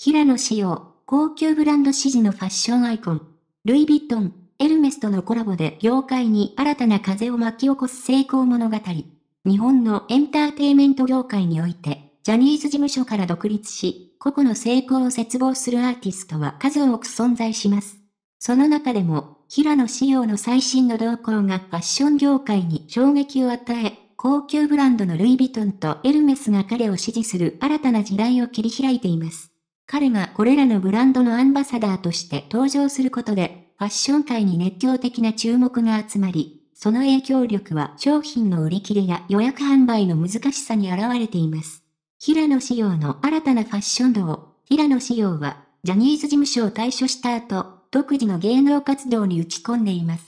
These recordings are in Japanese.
平野紫耀、高級ブランド支持のファッションアイコン、ルイ・ヴィトン、エルメスとのコラボで業界に新たな風を巻き起こす成功物語。日本のエンターテイメント業界において、ジャニーズ事務所から独立し、個々の成功を絶望するアーティストは数多く存在します。その中でも、平野紫耀の最新の動向がファッション業界に衝撃を与え、高級ブランドのルイ・ヴィトンとエルメスが彼を支持する新たな時代を切り開いています。彼がこれらのブランドのアンバサダーとして登場することで、ファッション界に熱狂的な注目が集まり、その影響力は商品の売り切れや予約販売の難しさに現れています。平野紫耀の新たなファッション度を、平野紫耀は、ジャニーズ事務所を退所した後、独自の芸能活動に打ち込んでいます。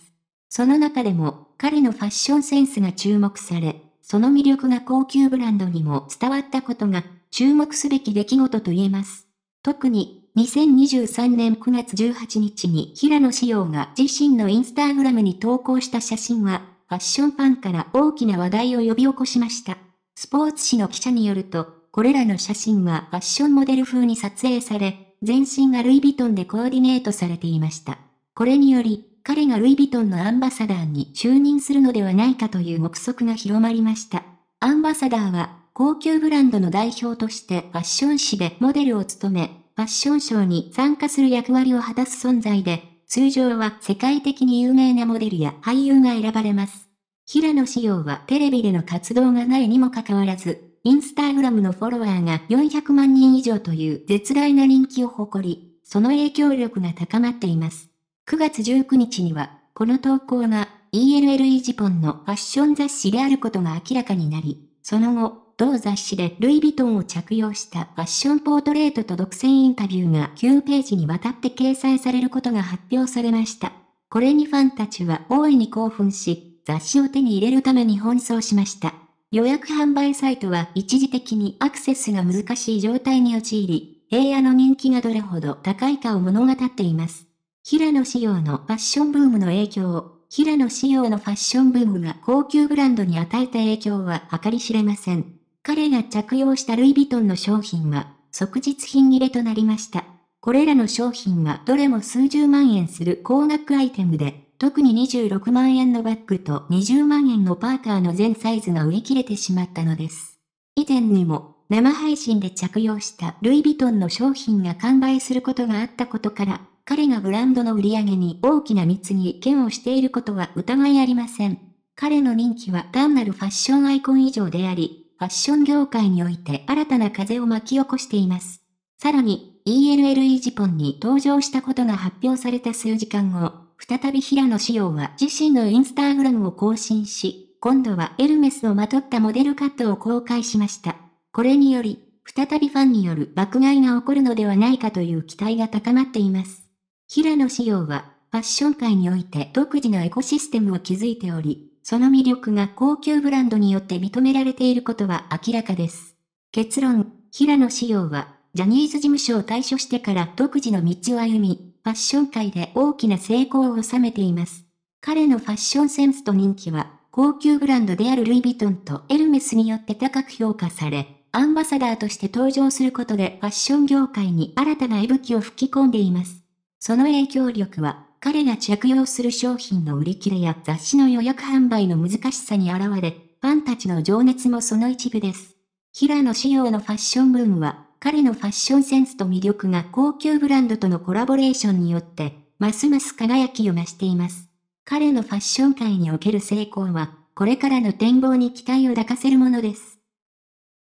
その中でも、彼のファッションセンスが注目され、その魅力が高級ブランドにも伝わったことが、注目すべき出来事と言えます。特に、2023年9月18日に平野紫耀が自身のインスタグラムに投稿した写真は、ファッションファンから大きな話題を呼び起こしました。スポーツ紙の記者によると、これらの写真はファッションモデル風に撮影され、全身がルイ・ヴィトンでコーディネートされていました。これにより、彼がルイ・ヴィトンのアンバサダーに就任するのではないかという目測が広まりました。アンバサダーは高級ブランドの代表としてファッション誌でモデルを務め、ファッションショーに参加する役割を果たす存在で、通常は世界的に有名なモデルや俳優が選ばれます。平野紫耀はテレビでの活動がないにもかかわらず、インスタグラムのフォロワーが400万人以上という絶大な人気を誇り、その影響力が高まっています。9月19日には、この投稿が ELLE ジポンのファッション雑誌であることが明らかになり、その後、同雑誌でルイ・ヴィトンを着用したファッションポートレートと独占インタビューが9ページにわたって掲載されることが発表されました。これにファンたちは大いに興奮し、雑誌を手に入れるために奔走しました。予約販売サイトは一時的にアクセスが難しい状態に陥り、平野の人気がどれほど高いかを物語っています。平野仕様のファッションブームの影響を、平野仕様のファッションブームが高級ブランドに与えた影響は計り知れません。彼が着用したルイ・ヴィトンの商品は、即日品切れとなりました。これらの商品はどれも数十万円する高額アイテムで、特に26万円のバッグと20万円のパーカーの全サイズが売り切れてしまったのです。以前にも、生配信で着用したルイ・ヴィトンの商品が完売することがあったことから、彼がブランドの売り上げに大きな密に剣をしていることは疑いありません。彼の人気は単なるファッションアイコン以上であり、ファッション業界において新たな風を巻き起こしています。さらに、ELLE ジポンに登場したことが発表された数時間後、再び平野紫耀は自身のインスタグラムを更新し、今度はエルメスをまとったモデルカットを公開しました。これにより、再びファンによる爆買いが起こるのではないかという期待が高まっています。平野紫耀は、ファッション界において独自のエコシステムを築いており、その魅力が高級ブランドによって認められていることは明らかです。結論、平野紫耀は、ジャニーズ事務所を退所してから独自の道を歩み、ファッション界で大きな成功を収めています。彼のファッションセンスと人気は、高級ブランドであるルイ・ヴィトンとエルメスによって高く評価され、アンバサダーとして登場することでファッション業界に新たな息吹を吹き込んでいます。その影響力は、彼が着用する商品の売り切れや雑誌の予約販売の難しさに現れ、ファンたちの情熱もその一部です。平野紫耀のファッションブームは、彼のファッションセンスと魅力が高級ブランドとのコラボレーションによって、ますます輝きを増しています。彼のファッション界における成功は、これからの展望に期待を抱かせるものです。